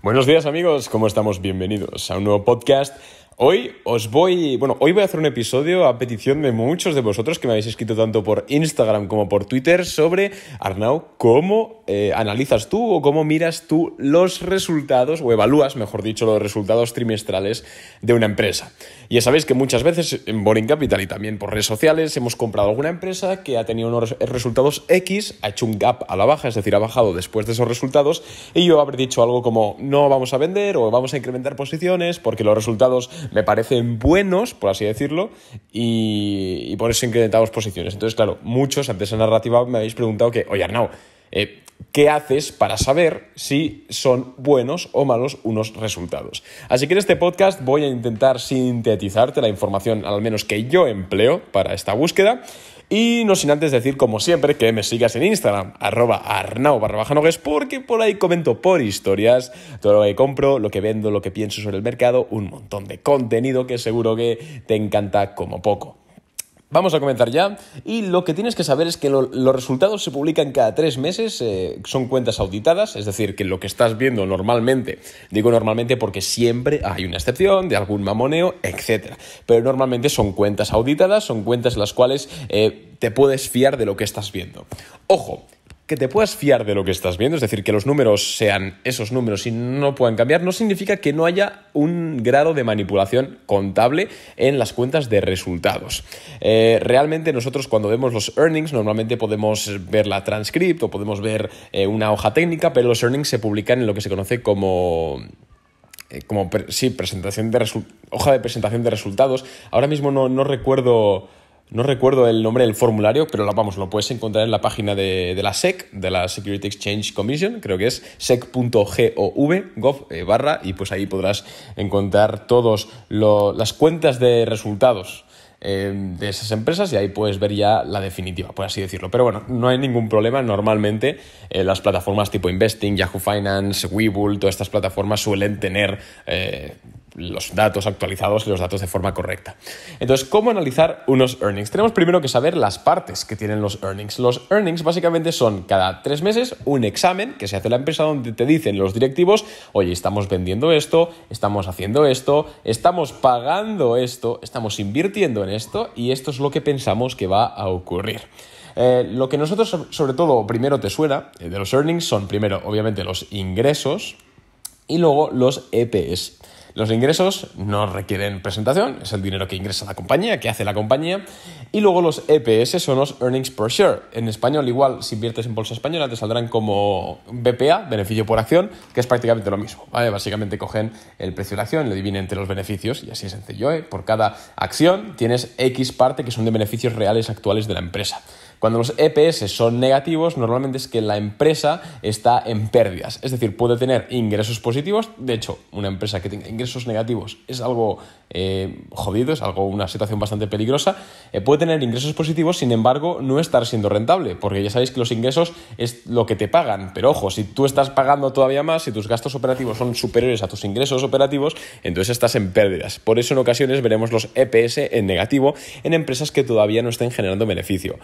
Buenos días amigos, ¿cómo estamos? Bienvenidos a un nuevo podcast Hoy os voy, bueno, hoy voy a hacer un episodio a petición de muchos de vosotros que me habéis escrito tanto por Instagram como por Twitter sobre, Arnau, cómo eh, analizas tú o cómo miras tú los resultados, o evalúas, mejor dicho, los resultados trimestrales de una empresa. Ya sabéis que muchas veces en Boring Capital y también por redes sociales hemos comprado alguna empresa que ha tenido unos resultados X, ha hecho un gap a la baja, es decir, ha bajado después de esos resultados, y yo habré dicho algo como, no vamos a vender o vamos a incrementar posiciones porque los resultados me parecen buenos, por así decirlo, y, por eso incrementamos posiciones. Entonces, claro, muchos antes esa narrativa me habéis preguntado que, oye Arnau, eh, ¿Qué haces para saber si son buenos o malos unos resultados? Así que en este podcast voy a intentar sintetizarte la información, al menos que yo empleo para esta búsqueda, y no sin antes decir, como siempre, que me sigas en Instagram, arroba arnau barra porque por ahí comento por historias todo lo que compro, lo que vendo, lo que pienso sobre el mercado, un montón de contenido que seguro que te encanta como poco. Vamos a comenzar ya. Y lo que tienes que saber es que los resultados se publican cada tres meses, eh, son cuentas auditadas, es decir, que lo que estás viendo normalmente, digo normalmente porque siempre hay una excepción de algún mamoneo, etc. Pero normalmente son cuentas auditadas, son cuentas las cuales eh, te puedes fiar de lo que estás viendo. Ojo, que te puedas fiar de lo que estás viendo, es decir, que los números sean esos números y no puedan cambiar, no significa que no haya un grado de manipulación contable en las cuentas de resultados. Eh, realmente nosotros cuando vemos los earnings normalmente podemos ver la transcript o podemos ver eh, una hoja técnica, pero los earnings se publican en lo que se conoce como eh, como sí, presentación de hoja de presentación de resultados. Ahora mismo no, no recuerdo no recuerdo el nombre del formulario, pero lo, vamos, lo puedes encontrar en la página de, la SEC, de la Security Exchange Commission, creo que es sec.gov, eh, barra, y pues ahí podrás encontrar todas las cuentas de resultados eh, de esas empresas y ahí puedes ver ya la definitiva, por así decirlo. Pero bueno, no hay ningún problema. Normalmente eh, las plataformas tipo Investing, Yahoo Finance, Webull, todas estas plataformas suelen tener los datos actualizados y los datos de forma correcta. Entonces, ¿cómo analizar unos earnings? Tenemos primero que saber las partes que tienen los earnings. Los earnings básicamente son cada tres meses un examen que se hace en la empresa donde te dicen los directivos, oye, estamos vendiendo esto, estamos haciendo esto, estamos pagando esto, estamos invirtiendo en esto y esto es lo que pensamos que va a ocurrir. Eh, lo que nosotros sobre todo primero te suena eh, de los earnings son primero obviamente los ingresos y luego los EPS. Los ingresos no requieren presentación, es el dinero que ingresa la compañía, que hace la compañía. Y luego los EPS son los Earnings Per Share. En español, igual, si inviertes en bolsa española, te saldrán como BPA, beneficio por acción, que es prácticamente lo mismo. Básicamente cogen el precio de la acción, le dividen entre los beneficios, y así es sencillo. ¿eh? Por cada acción tienes X parte que son de beneficios reales actuales de la empresa. Cuando los EPS son negativos, normalmente es que la empresa está en pérdidas, es decir, puede tener ingresos positivos, de hecho, una empresa que tenga ingresos negativos es algo eh, jodido, es algo, una situación bastante peligrosa, eh, puede tener ingresos positivos, sin embargo, no estar siendo rentable, porque ya sabéis que los ingresos es lo que te pagan, pero ojo, si tú estás pagando todavía más, si tus gastos operativos son superiores a tus ingresos operativos, entonces estás en pérdidas. Por eso en ocasiones veremos los EPS en negativo en empresas que todavía no estén generando beneficio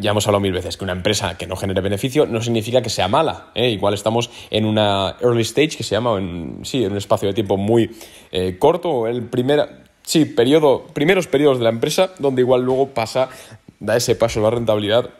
ya hemos hablado mil veces que una empresa que no genere beneficio no significa que sea mala. ¿eh? Igual estamos en una early stage que se llama, en, sí, en un espacio de tiempo muy eh, corto, el primer, sí, periodo, primeros periodos de la empresa, donde igual luego pasa, da ese paso a la rentabilidad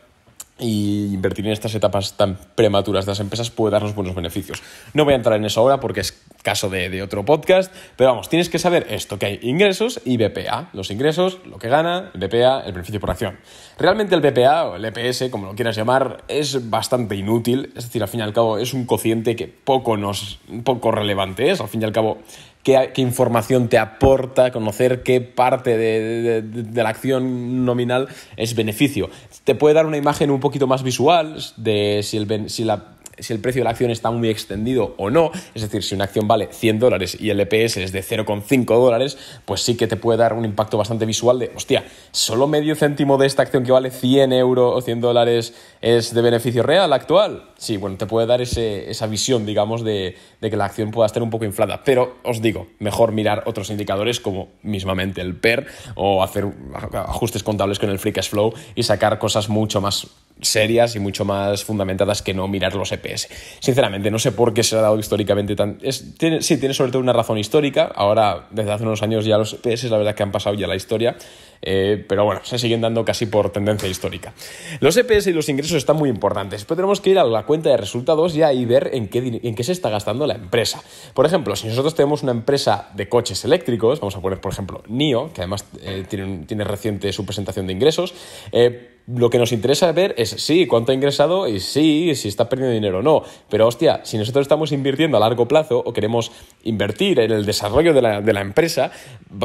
y invertir en estas etapas tan prematuras de las empresas puede darnos buenos beneficios. No voy a entrar en eso ahora porque es caso de, otro podcast, pero vamos, tienes que saber esto, que hay ingresos y BPA, los ingresos, lo que gana, BPA, el beneficio por acción. Realmente el BPA o el EPS, como lo quieras llamar, es bastante inútil, es decir, al fin y al cabo es un cociente que poco, nos, poco relevante es, al fin y al cabo Qué, información te aporta conocer qué parte de, de, la acción nominal es beneficio. Te puede dar una imagen un poquito más visual de si, el, si la si el precio de la acción está muy extendido o no, es decir, si una acción vale 100 dólares y el EPS es de 0,5 dólares, pues sí que te puede dar un impacto bastante visual de, hostia, solo medio céntimo de esta acción que vale 100 euros o 100 dólares es de beneficio real actual. Sí, bueno, te puede dar esa visión, digamos, de, de que la acción pueda estar un poco inflada. Pero os digo, mejor mirar otros indicadores como mismamente el PER o hacer ajustes contables con el free cash flow y sacar cosas mucho más serias y mucho más fundamentadas que no mirar los EPS Sinceramente, no sé por qué se ha dado históricamente tan... Es, tiene, sí, tiene sobre todo una razón histórica. Ahora, desde hace unos años ya los es la verdad que han pasado ya la historia, eh, pero bueno, se siguen dando casi por tendencia histórica. Los EPS y los ingresos están muy importantes, pero tenemos que ir a la cuenta de resultados ya y ver en qué, en qué se está gastando la empresa. Por ejemplo, si nosotros tenemos una empresa de coches eléctricos, vamos a poner por ejemplo NIO, que además eh, tiene, reciente su presentación de ingresos, eh, lo que nos interesa ver es sí, cuánto ha ingresado y sí, si está perdiendo dinero o no. Pero hostia, si nosotros estamos invirtiendo a largo plazo o queremos invertir en el desarrollo de la, empresa,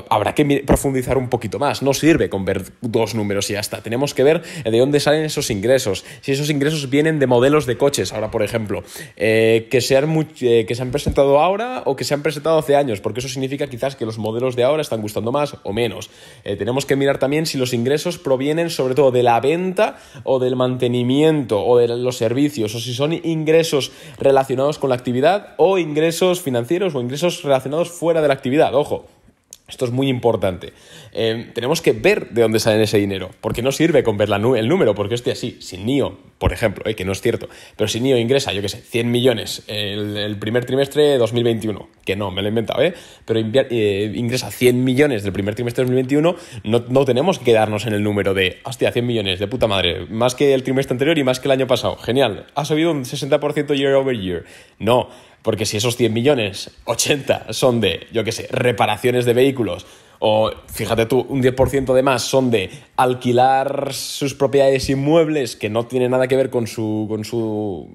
habrá que profundizar un poquito más. No sirve con ver dos números y hasta Tenemos que ver de dónde salen esos ingresos. Si esos ingresos vienen de modelos de coches, ahora por ejemplo, eh, que, sean eh, que se han presentado ahora o que se han presentado hace años, porque eso significa quizás que los modelos de ahora están gustando más o menos. Eh, tenemos que mirar también si los ingresos provienen sobre todo de la venta o del mantenimiento o de los servicios, o si son ingresos relacionados con la actividad o ingresos financieros o ingresos relacionados fuera de la actividad, ojo. Esto es muy importante. Eh, tenemos que ver de dónde sale ese dinero, porque no sirve con ver el número, porque estoy así, si NIO, por ejemplo, eh, que no es cierto, pero si NIO ingresa, yo qué sé, 100 millones el, primer trimestre de 2021, que no, me lo he inventado, ¿eh? pero eh, ingresa 100 millones del primer trimestre de 2021, no, no tenemos que quedarnos en el número de, hostia, 100 millones, de puta madre, más que el trimestre anterior y más que el año pasado, genial, ha subido un 60% year over year. No, porque si esos 100 millones, 80 son de, yo qué sé, reparaciones de vehículos, o fíjate tú, un 10% de más son de alquilar sus propiedades inmuebles que no tiene nada que ver con su, con su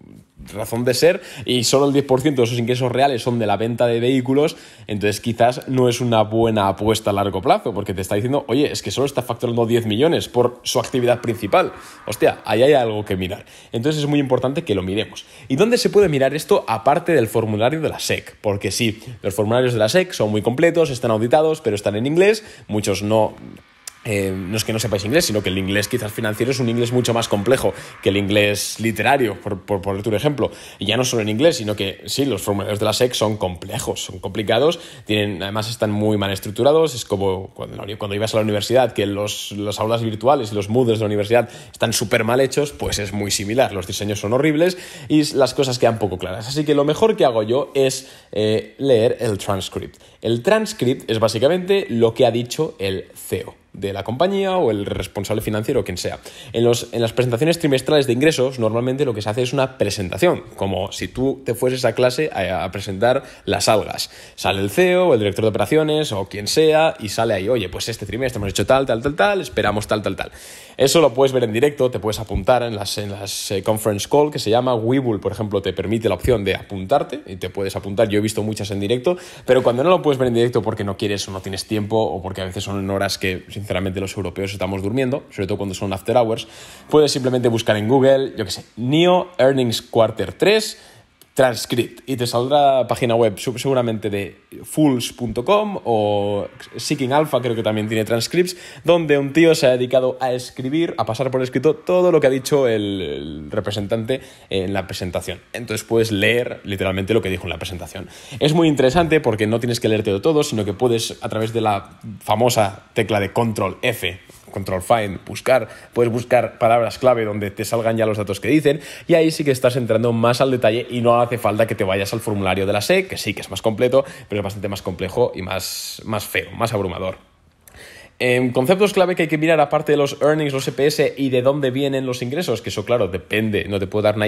razón de ser y solo el 10% de esos ingresos reales son de la venta de vehículos, entonces quizás no es una buena apuesta a largo plazo, porque te está diciendo, oye, es que solo está facturando 10 millones por su actividad principal. Hostia, ahí hay algo que mirar. Entonces es muy importante que lo miremos. ¿Y dónde se puede mirar esto aparte del formulario de la SEC? Porque sí, los formularios de la SEC son muy completos, están auditados, pero están en inglés, muchos no eh, no es que no sepáis inglés, sino que el inglés quizás financiero es un inglés mucho más complejo que el inglés literario, por, por ponerte un ejemplo. Y ya no solo en inglés, sino que sí, los formularios de la SEC son complejos, son complicados, además están muy mal estructurados. Es como cuando, ibas a la universidad, que los, las aulas virtuales y los moodles de la universidad están súper mal hechos, pues es muy similar. Los diseños son horribles y las cosas quedan poco claras. Así que lo mejor que hago yo es eh, leer el transcript. El transcript es básicamente lo que ha dicho el CEO de la compañía o el responsable financiero, quien sea. En, las presentaciones trimestrales de ingresos, normalmente lo que se hace es una presentación, como si tú te fueses a clase a, presentar las algas. Sale el CEO, o el director de operaciones o quien sea y sale ahí, oye, pues este trimestre hemos hecho tal, tal, tal, tal, esperamos tal, tal, tal. Eso lo puedes ver en directo, te puedes apuntar en las, en las eh, conference call que se llama Webull, por ejemplo, te permite la opción de apuntarte y te puedes apuntar. Yo he visto muchas en directo, pero cuando no lo puedes ver en directo porque no quieres o no tienes tiempo o porque a veces son horas que sinceramente los europeos estamos durmiendo, sobre todo cuando son after hours, puedes simplemente buscar en Google, yo qué sé, NEO Earnings Quarter 3 transcript y te saldrá página web seguramente de fools.com o Seeking Alpha creo que también tiene transcripts donde un tío se ha dedicado a escribir a pasar por escrito todo lo que ha dicho el, representante en la presentación entonces puedes leer literalmente lo que dijo en la presentación es muy interesante porque no tienes que leértelo todo sino que puedes a través de la famosa tecla de control F control find, buscar, puedes buscar palabras clave donde te salgan ya los datos que dicen y ahí sí que estás entrando más al detalle y no hace falta que te vayas al formulario de la se, que sí que es más completo, pero es bastante más complejo y más, más feo, más abrumador. Em, conceptos clave que hay que mirar aparte de los earnings, los EPS y de dónde vienen los ingresos, que eso claro, depende, no te puedo dar una,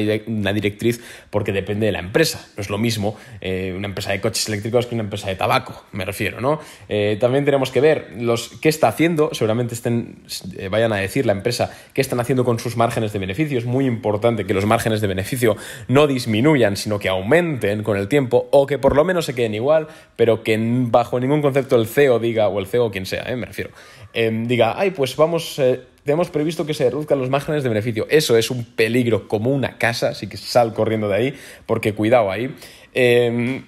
directriz porque depende de la empresa, no es lo mismo eh, una empresa de coches eléctricos que una empresa de tabaco, me refiero, ¿no? Eh, también tenemos que ver los, qué está haciendo, seguramente estén, eh, vayan a decir la empresa qué están haciendo con sus márgenes de beneficio, es muy importante que los márgenes de beneficio no disminuyan, sino que aumenten con el tiempo o que por lo menos se queden igual, pero que bajo ningún concepto el CEO diga, o el CEO quien sea, me refiero Em, diga, ay, pues vamos, hemos eh, tenemos previsto que se reduzcan los márgenes de beneficio. Eso es un peligro como una casa, así que sal corriendo de ahí, porque cuidado ahí. Em,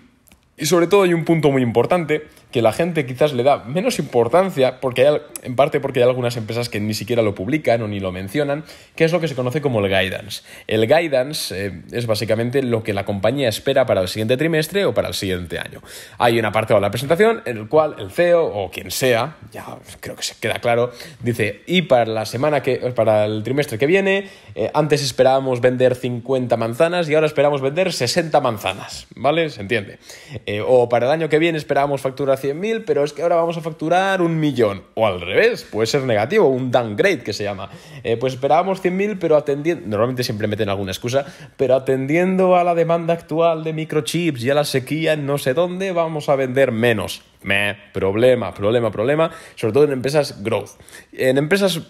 y sobre todo hay un punto muy importante que la gente quizás le da menos importancia, porque hay, en parte porque hay algunas empresas que ni siquiera lo publican o ni lo mencionan, que es lo que se conoce como el guidance. El guidance eh, es básicamente lo que la compañía espera para el siguiente trimestre o para el siguiente año. Hay una parte de la presentación en el cual el CEO o quien sea, ya creo que se queda claro, dice, y para la semana que, para el trimestre que viene, eh, antes esperábamos vender 50 manzanas y ahora esperamos vender 60 manzanas, ¿vale? ¿Se entiende? Eh, o para el año que viene esperábamos facturas 100.000, pero es que ahora vamos a facturar un millón. O al revés, puede ser negativo, un downgrade que se llama. Eh, pues esperábamos 100.000, pero atendiendo, normalmente siempre meten alguna excusa, pero atendiendo a la demanda actual de microchips y a la sequía en no sé dónde, vamos a vender menos. Meh, problema, problema, problema, sobre todo en empresas growth. En empresas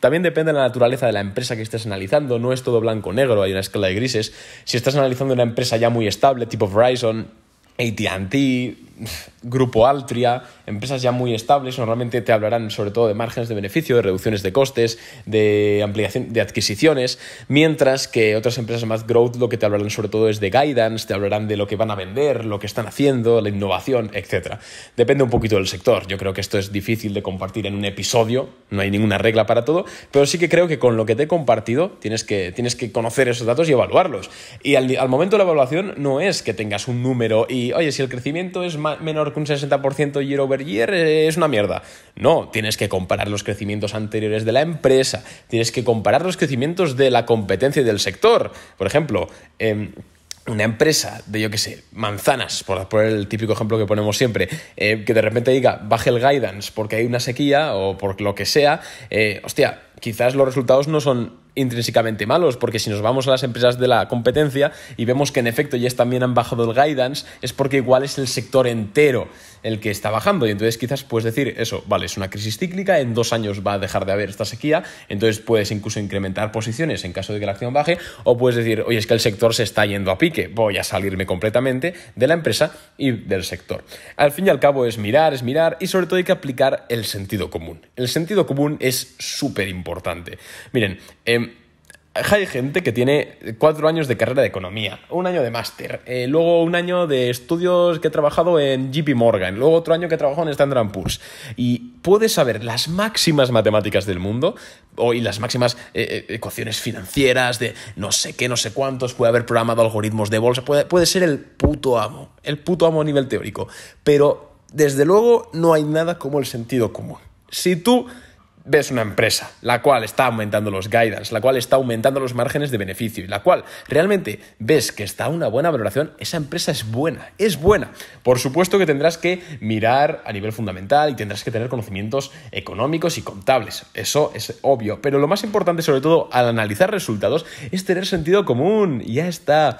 también depende de la naturaleza de la empresa que estés analizando, no es todo blanco-negro, o hay una escala de grises. Si estás analizando una empresa ya muy estable, tipo Verizon, ATT, Grupo Altria, empresas ya muy estables, normalmente te hablarán sobre todo de márgenes de beneficio, de reducciones de costes, de ampliación de adquisiciones, mientras que otras empresas más growth lo que te hablarán sobre todo es de guidance, te hablarán de lo que van a vender, lo que están haciendo, la innovación, etc. Depende un poquito del sector. Yo creo que esto es difícil de compartir en un episodio, no hay ninguna regla para todo, pero sí que creo que con lo que te he compartido tienes que, tienes que conocer esos datos y evaluarlos. Y al, al momento de la evaluación no es que tengas un número y, oye, si el crecimiento es más menor que un 60% year over year, eh, es una mierda. No, tienes que comparar los crecimientos anteriores de la empresa, tienes que comparar los crecimientos de la competencia y del sector. Por ejemplo, em, una empresa de, yo qué sé, manzanas, por el típico ejemplo que ponemos siempre, eh, que de repente diga, baje el guidance porque hay una sequía o por lo que sea, eh, hostia, quizás los resultados no son intrínsecamente malos, porque si nos vamos a las empresas de la competencia y vemos que en efecto ya también han bajado el guidance, es porque igual es el sector entero el que está bajando. Y entonces quizás puedes decir, eso, vale, es una crisis cíclica, en dos años va a dejar de haber esta sequía, entonces puedes incluso incrementar posiciones en caso de que la acción baje, o puedes decir, oye, es que el sector se está yendo a pique, voy a salirme completamente de la empresa y del sector. Al fin y al cabo es mirar, es mirar y sobre todo hay que aplicar el sentido común. El sentido común es súper importante. Miren, eh, hay gente que tiene cuatro años de carrera de economía, un año de máster, eh, luego un año de estudios que he trabajado en JP Morgan, luego otro año que he trabajado en Standard Poor's. Y puede saber las máximas matemáticas del mundo o, y las máximas eh, eh, ecuaciones financieras de no sé qué, no sé cuántos, puede haber programado algoritmos de bolsa, puede, puede ser el puto amo, el puto amo a nivel teórico. Pero desde luego no hay nada como el sentido común. Si tú ves una empresa la cual está aumentando los guidance, la cual está aumentando los márgenes de beneficio y la cual realmente ves que está una buena valoración, esa empresa es buena, es buena. Por supuesto que tendrás que mirar a nivel fundamental y tendrás que tener conocimientos económicos y contables, eso es obvio, pero lo más importante sobre todo al analizar resultados es tener sentido común, ya está.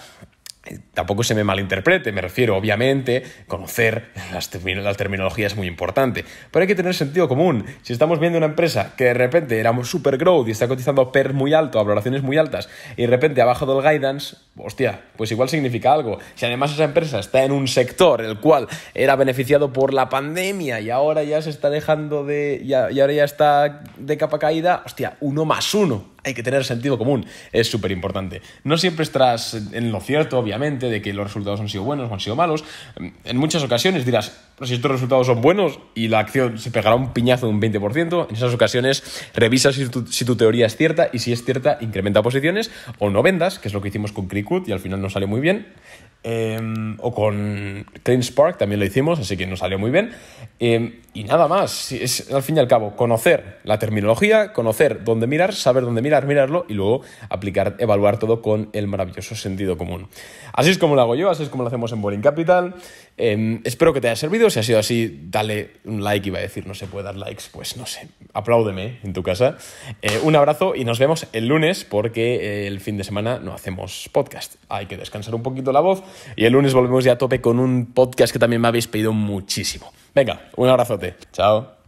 Eh, tampoco se me malinterprete, me refiero, obviamente, conocer las, terminologías terminología es muy importante, pero hay que tener sentido común. Si estamos viendo una empresa que de repente era super growth y está cotizando per muy alto, a valoraciones muy altas, y de repente abajo del guidance, hostia, pues igual significa algo. Si además esa empresa está en un sector el cual era beneficiado por la pandemia y ahora ya se está dejando de. y ahora ya está de capa caída, hostia, uno más uno. Hay que tener sentido común, es súper importante. No siempre estás en lo cierto, obviamente de que los resultados han sido buenos o han sido malos. En muchas ocasiones dirás, si estos resultados son buenos y la acción se pegará un piñazo de un 20%, en esas ocasiones revisa si tu, teoría es cierta y si es cierta, incrementa posiciones o no vendas, que es lo que hicimos con Cricut y al final no sale muy bien. Em, o con Clean Spark, también lo hicimos, así que nos salió muy bien. Em, y nada más, es al fin y al cabo conocer la terminología, conocer dónde mirar, saber dónde mirar, mirarlo y luego aplicar, evaluar todo con el maravilloso sentido común. Así es como lo hago yo, así es como lo hacemos en Boring Capital. Em, espero que te haya servido, si ha sido así, dale un like, y va a decir, no se puede dar likes, pues no sé, apláudeme en tu casa. Eh, un abrazo y nos vemos el lunes porque eh, el fin de semana no hacemos podcast. Hay que descansar un poquito la voz y el lunes volvemos ya a tope con un podcast que también me habéis pedido muchísimo. Venga, un abrazote. Chao.